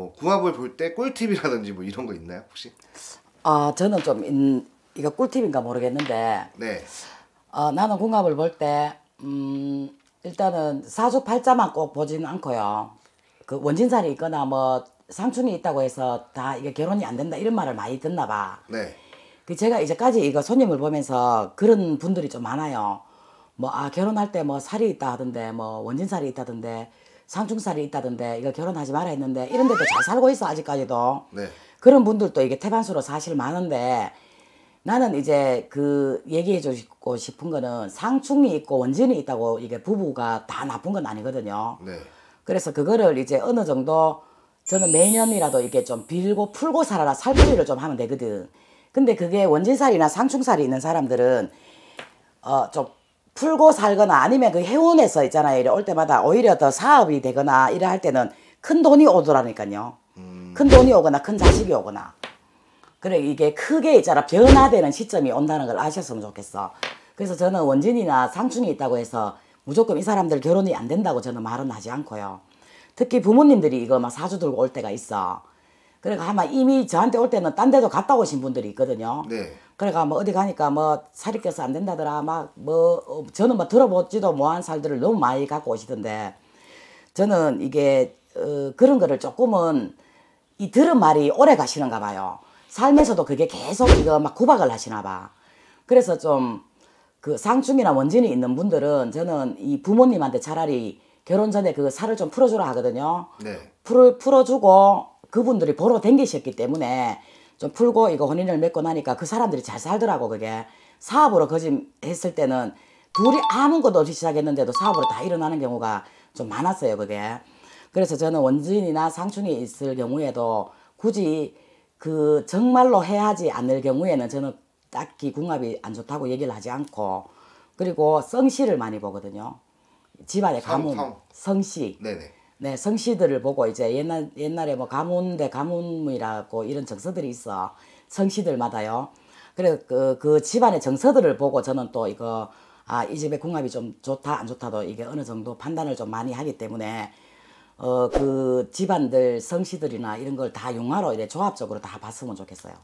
뭐 궁합을 볼 때 꿀팁이라든지 뭐 이런 거 있나요 혹시? 아 저는 좀 인, 이거 꿀팁인가 모르겠는데 네. 어, 나는 궁합을 볼때 음, 일단은 사주팔자만 꼭 보지는 않고요. 그 원진살이 있거나 뭐 상충이 있다고 해서 다 이게 결혼이 안 된다 이런 말을 많이 듣나 봐. 네. 그 제가 이제까지 이거 손님을 보면서 그런 분들이 좀 많아요. 뭐아 결혼할 때 뭐 살이 있다 하던데 뭐 원진살이 있다던데 상충살이 있다던데 이거 결혼하지 마라 했는데 이런 데도 잘 살고 있어 아직까지도 네. 그런 분들도 이게 태반수로 사실 많은데 나는 이제 그 얘기해 주고 싶은 거는 상충이 있고 원진이 있다고 이게 부부가 다 나쁜 건 아니거든요 네. 그래서 그거를 이제 어느 정도 저는 매년이라도 이게 렇좀 빌고 풀고 살아라 살풀이를 좀 하면 되거든 근데 그게 원진살이나 상충살이 있는 사람들은 어좀 풀고 살거나 아니면 그 해운에서 있잖아요. 이래 올 때마다 오히려 더 사업이 되거나 이래 할 때는 큰 돈이 오더라니까요. 음. 큰 돈이 오거나 큰 자식이 오거나. 그래 이게 크게 있잖아 변화되는 시점이 온다는 걸 아셨으면 좋겠어. 그래서 저는 원진이나 상충이 있다고 해서 무조건 이 사람들 결혼이 안 된다고 저는 말은 하지 않고요. 특히 부모님들이 이거 막 사주 들고 올 때가 있어. 그래가 그러니까 아마 이미 저한테 올 때는 딴 데도 갔다 오신 분들이 있거든요. 네. 그러니까 뭐 어디 가니까 뭐 살이 껴서 안 된다더라 막뭐 어, 저는 뭐 들어보지도 못한 살들을 너무 많이 갖고 오시던데 저는 이게 어, 그런 거를 조금은 이 들은 말이 오래 가시는가 봐요. 삶에서도 그게 계속 이거 막 구박을 하시나 봐. 그래서 좀 그 상충이나 원진이 있는 분들은 저는 이 부모님한테 차라리 결혼 전에 그 살을 좀 풀어주라 하거든요. 네. 풀 풀어주고 그분들이 보러 댕기셨기 때문에 좀 풀고 이거 혼인을 맺고 나니까 그 사람들이 잘 살더라고 그게 사업으로 거짓했을 때는 둘이 아무것도 없이 시작했는데도 사업으로 다 일어나는 경우가 좀 많았어요 그게 그래서 저는 원진이나 상충이 있을 경우에도 굳이 그 정말로 해하지 야 않을 경우에는 저는 딱히 궁합이 안 좋다고 얘기를 하지 않고 그리고 성씨를 많이 보거든요 집안의 가뭄 성씨 네네. 네, 성씨들을 보고 이제 옛날, 옛날에 뭐 가문대 가문이라고 이런 정서들이 있어. 성씨들마다요. 그래, 그, 그 집안의 정서들을 보고 저는 또 이거, 아, 이 집의 궁합이 좀 좋다, 안 좋다도 이게 어느 정도 판단을 좀 많이 하기 때문에, 어, 그 집안들, 성씨들이나 이런 걸 다 융화로 이제 조합적으로 다 봤으면 좋겠어요.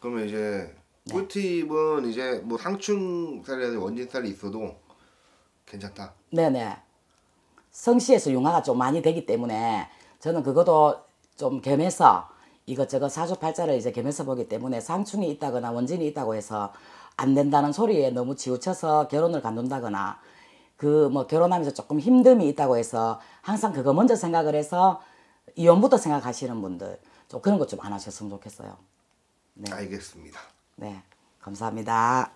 그러면 이제 네. 꿀팁은 이제 뭐 상충살이라든지 원진살이 있어도 괜찮다. 네네. 성씨에서 융화가 좀 많이 되기 때문에 저는 그것도 좀 겸해서 이것저것 사주팔자를 이제 겸해서 보기 때문에 상충이 있다거나 원진이 있다고 해서 안 된다는 소리에 너무 치우쳐서 결혼을 간둔다거나 그 뭐 결혼하면서 조금 힘듦이 있다고 해서 항상 그거 먼저 생각을 해서 이혼부터 생각하시는 분들 좀 그런 것 좀 안 하셨으면 좋겠어요. 네. 알겠습니다. 네. 감사합니다.